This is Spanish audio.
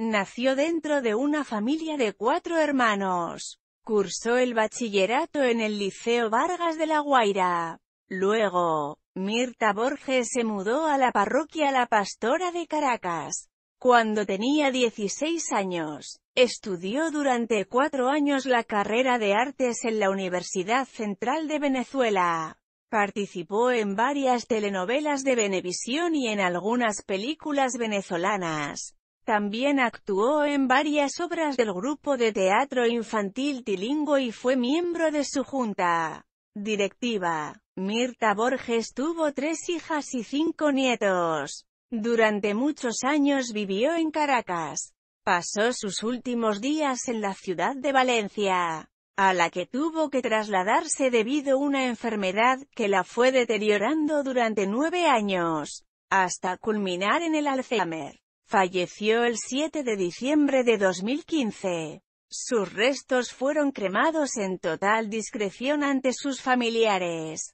Nació dentro de una familia de cuatro hermanos. Cursó el bachillerato en el Liceo Vargas de La Guaira. Luego, Mirta Borges se mudó a la parroquia La Pastora de Caracas. Cuando tenía 16 años, estudió durante cuatro años la carrera de artes en la Universidad Central de Venezuela. Participó en varias telenovelas de Venevisión y en algunas películas venezolanas. También actuó en varias obras del grupo de teatro infantil Tilingo y fue miembro de su junta directiva. Mirta Borges tuvo tres hijas y cinco nietos. Durante muchos años vivió en Caracas. Pasó sus últimos días en la ciudad de Valencia, a la que tuvo que trasladarse debido a una enfermedad que la fue deteriorando durante nueve años, hasta culminar en el Alzheimer. Falleció el 7 de diciembre de 2015. Sus restos fueron cremados en total discreción ante sus familiares.